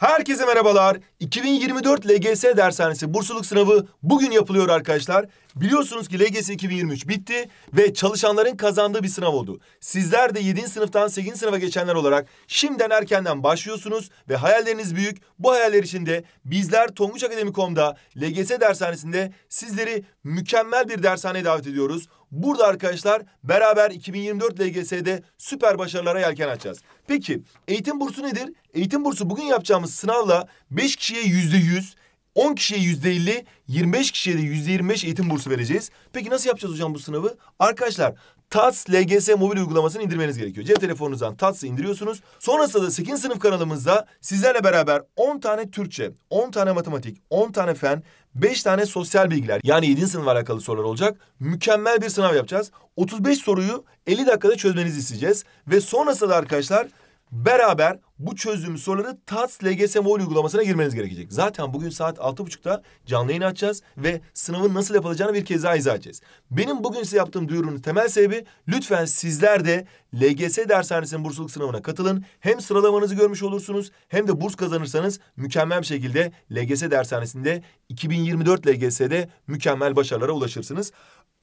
Herkese merhabalar. 2024 LGS dershanesi bursluluk sınavı bugün yapılıyor arkadaşlar. Biliyorsunuz ki LGS 2023 bitti ve çalışanların kazandığı bir sınav oldu. Sizler de 7. sınıftan 8. sınıfa geçenler olarak şimdiden erkenden başlıyorsunuz ve hayalleriniz büyük. Bu hayaller için de bizler Tonguç Akademi.com'da LGS dershanesinde sizleri mükemmel bir dershaneye davet ediyoruz. Burada arkadaşlar beraber 2024 LGS'de süper başarılara yelken açacağız. Peki eğitim bursu nedir? Eğitim bursu bugün yapacağımız sınavla 5 kişiye %100, 10 kişiye yüzde %50, 25 kişiye de yüzde %25 eğitim bursu vereceğiz. Peki nasıl yapacağız hocam bu sınavı? Arkadaşlar TATS LGS mobil uygulamasını indirmeniz gerekiyor. Cep telefonunuzdan TATS'ı indiriyorsunuz. Sonrasında da 8. sınıf kanalımızda sizlerle beraber 10 tane Türkçe, 10 tane matematik, 10 tane fen, 5 tane sosyal bilgiler yani 7. sınıfla alakalı sorular olacak. Mükemmel bir sınav yapacağız. 35 soruyu 50 dakikada çözmenizi isteyeceğiz. Ve sonrasında da arkadaşlar beraber bu çözüm soruları TATS LGS Mobil uygulamasına girmeniz gerekecek. Zaten bugün saat 6.30'da canlı yayın açacağız ve sınavın nasıl yapılacağını bir kez daha izah edeceğiz. Benim bugün size yaptığım duyurunun temel sebebi lütfen sizler de LGS dershanesinin bursluluk sınavına katılın. Hem sıralamanızı görmüş olursunuz hem de burs kazanırsanız mükemmel bir şekilde LGS dershanesinde 2024 LGS'de mükemmel başarılara ulaşırsınız.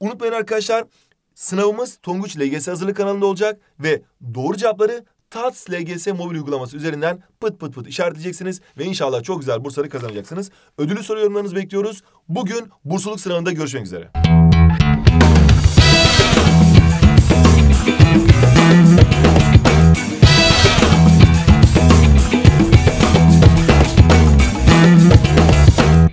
Unutmayın arkadaşlar Sınavımız Tonguç LGS hazırlık kanalında olacak ve doğru cevapları TATS LGS mobil uygulaması üzerinden pıt pıt pıt işaretleyeceksiniz ve inşallah çok güzel bursları kazanacaksınız. Ödülü soru yorumlarınızı bekliyoruz. Bugün bursluluk sınavında görüşmek üzere.